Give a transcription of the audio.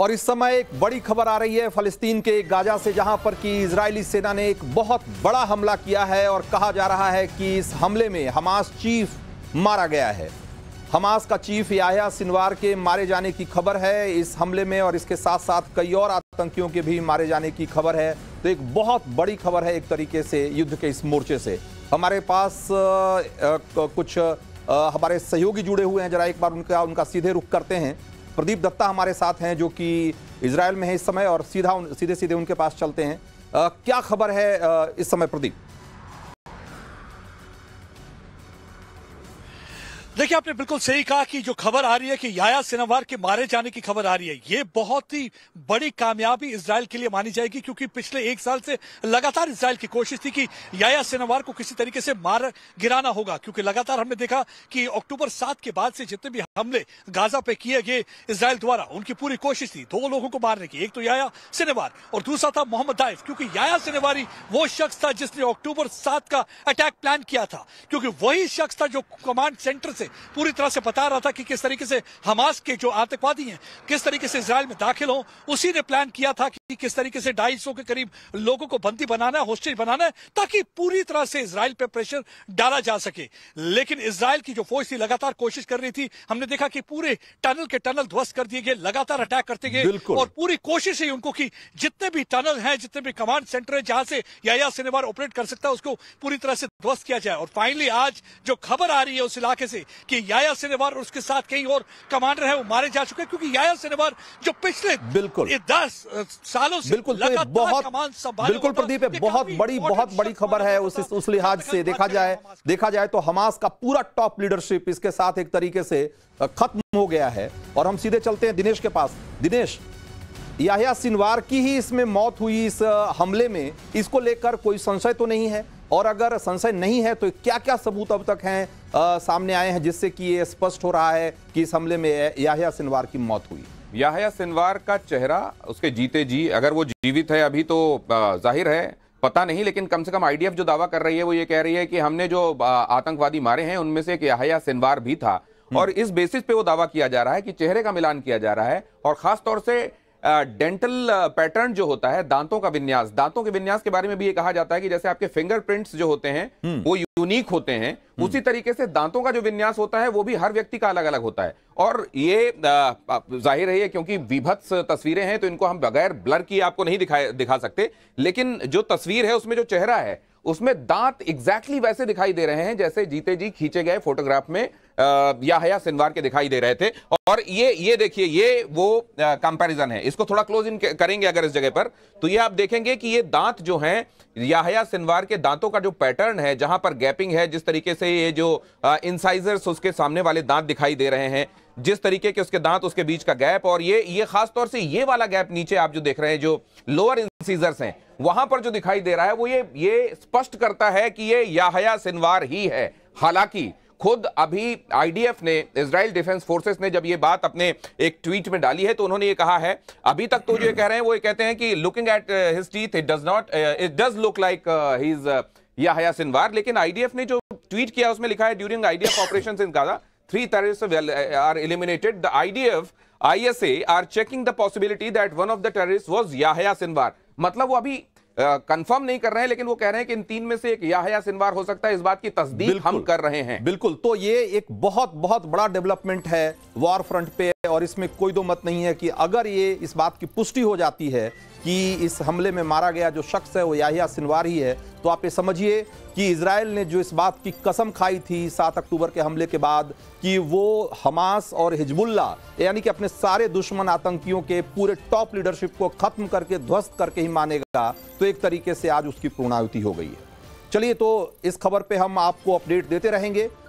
और इस समय एक बड़ी खबर आ रही है फलस्तीन के गाजा से जहां पर कि इजरायली सेना ने एक बहुत बड़ा हमला किया है और कहा जा रहा है कि इस हमले में हमास चीफ मारा गया है हमास का चीफ याहिया सिनवार के मारे जाने की खबर है इस हमले में और इसके साथ साथ कई और आतंकियों के भी मारे जाने की खबर है तो एक बहुत बड़ी खबर है एक तरीके से युद्ध के इस मोर्चे से हमारे पास कुछ हमारे सहयोगी जुड़े हुए हैं जरा एक बार उनका उनका सीधे रुख करते हैं प्रदीप दत्ता हमारे साथ हैं जो कि इसराइल में है इस समय और सीधा उन, सीधे सीधे उनके पास चलते हैं आ, क्या खबर है आ, इस समय प्रदीप देखिए आपने बिल्कुल सही कहा कि जो खबर आ रही है कि याया सिनावार के मारे जाने की खबर आ रही है ये बहुत ही बड़ी कामयाबी इसराइल के लिए मानी जाएगी क्योंकि पिछले एक साल से लगातार इसराइल की कोशिश थी कि याया सिनावार को किसी तरीके से मार गिराना होगा क्योंकि लगातार हमने देखा कि अक्टूबर सात के बाद से जितने भी हमले गाजा पे किए गए इसराइल द्वारा उनकी पूरी कोशिश थी दो लोगों को मारने की एक तो याया सिनेवार और दूसरा था मोहम्मद दाइफ क्योंकि याया सिनेवारी वो शख्स था जिसने अक्टूबर सात का अटैक प्लान किया था क्योंकि वही शख्स था जो कमांड सेंटर से पूरी तरह से बता रहा था कि किस तरीके से हमास के जो आतंकवादी हैं किस तरीके से इसराइल में दाखिल हों उसी ने प्लान किया था कि किस तरीके से ढाई के करीब लोगों को बंदी बनाना है होस्टेज बनाना है ताकि पूरी तरह से इसराइल पर प्रेशर डाला जा सके लेकिन इसराइल की जो फौज थी लगातार कोशिश कर रही थी हमने देखा कि पूरे टनल के टनल ध्वस्त कर दिए गए लगातार अटैक करते गए और पूरी कोशिश है उनको की जितने भी टनल है जितने भी कमांड सेंटर है जहां से या सिनेवार ऑपरेट कर सकता है उसको पूरी तरह से ध्वस्त किया जाए और फाइनली आज जो खबर आ रही है उस इलाके से कि याया सिनेवार और उसके साथ कई और कमांडर है वो मारे जा चुके हैं क्योंकि याया सिनेवार जो पिछले बिल्कुल दस साल सालों से बिल्कुल बहुत बिल्कुल प्रदीप बहुत बड़ी बहुत बड़ी खबर है उस उस लिहाज से देखा जाए देखा जाए तो हमास का पूरा टॉप लीडरशिप इसके साथ एक तरीके से खत्म हो गया है और हम सीधे चलते हैं दिनेश के पास दिनेश याहिया सिनवार की ही इसमें मौत हुई इस हमले में इसको लेकर कोई संशय तो नहीं है और अगर संशय नहीं है तो क्या क्या सबूत अब तक हैं सामने आए हैं जिससे कि ये स्पष्ट हो रहा है कि इस हमले में याहिया सिनवार की मौत हुई याहया सिनवार का चेहरा उसके जीते जी अगर वो जीवित है अभी तो जाहिर है पता नहीं लेकिन कम से कम आईडीएफ जो दावा कर रही है वो ये कह रही है कि हमने जो आतंकवादी मारे हैं उनमें से एक याहया सिनवार भी था हम्म। और इस बेसिस पे वो दावा किया जा रहा है कि चेहरे का मिलान किया जा रहा है और खास तौर से डेंटल पैटर्न जो होता है दांतों का विन्यास दांतों के विन्यास के बारे में भी ये कहा जाता है कि जैसे आपके फिंगरप्रिंट्स जो होते हैं हम्म। वो यूनिक होते हैं हम्म। उसी तरीके से दांतों का जो विन्यास होता है वो भी हर व्यक्ति का अलग अलग होता है और ये जाहिर है क्योंकि विभत्स तस्वीरें हैं तो इनको हम बगैर ब्लर की आपको नहीं दिखा दिखा सकते लेकिन जो तस्वीर है उसमें जो चेहरा है उसमें दांत एग्जैक्टली वैसे दिखाई दे रहे हैं जैसे जीते जी खींचे गए फोटोग्राफ में याहया सिनवार के दिखाई दे रहे थे और ये ये देखिए ये वो कंपैरिजन है इसको थोड़ा क्लोज इन करेंगे अगर इस जगह पर तो ये आप देखेंगे कि ये दांत जो हैं याहया सिनवार के दांतों का जो पैटर्न है जहां पर गैपिंग है जिस तरीके से ये जो इंसाइजर्स उसके सामने वाले दांत दिखाई दे रहे हैं जिस तरीके के उसके दांत उसके बीच का गैप और ये ये खास तौर से ये वाला गैप नीचे आप जो देख रहे हैं जो लोअर इंसीजर्स हैं वहां पर जो दिखाई दे रहा है वो ये ये स्पष्ट करता है कि ये याहया सिनवार ही है हालांकि खुद अभी आईडीएफ ने इसराइल डिफेंस फोर्सेस ने जब ये बात अपने एक ट्वीट में डाली है तो उन्होंने ये कहा है अभी तक तो जो ये कह रहे हैं वो ये कहते हैं कि looking at his teeth it does not it does look like he is Yahya Sinwar लेकिन आईडीएफ ने जो ट्वीट किया उसमें लिखा है during IDF operation in Gaza Three terrorists uh, are eliminated. The IDF, ISA are checking the possibility that one of the terrorists was Yahya Sinwar. matlab wo abhi confirm uh, नहीं कर रहे हैं लेकिन वो कह रहे हैं कि इन तीन में से एक याहया सिनवार हो सकता है इस बात की तस्दीक हम कर रहे हैं बिल्कुल तो ये एक बहुत बहुत बड़ा डेवलपमेंट है वॉर फ्रंट पे और इसमें कोई दो मत नहीं है कि अगर ये इस बात की पुष्टि हो जाती है कि इस हमले में मारा गया जो शख्स है वो याहिया सिनवार ही है तो आप ये समझिए कि इसराइल ने जो इस बात की कसम खाई थी सात अक्टूबर के हमले के बाद कि वो हमास और हिजबुल्ला यानी कि अपने सारे दुश्मन आतंकियों के पूरे टॉप लीडरशिप को खत्म करके ध्वस्त करके ही मानेगा तो एक तरीके से आज उसकी पूर्णावती हो गई है चलिए तो इस खबर पे हम आपको अपडेट देते रहेंगे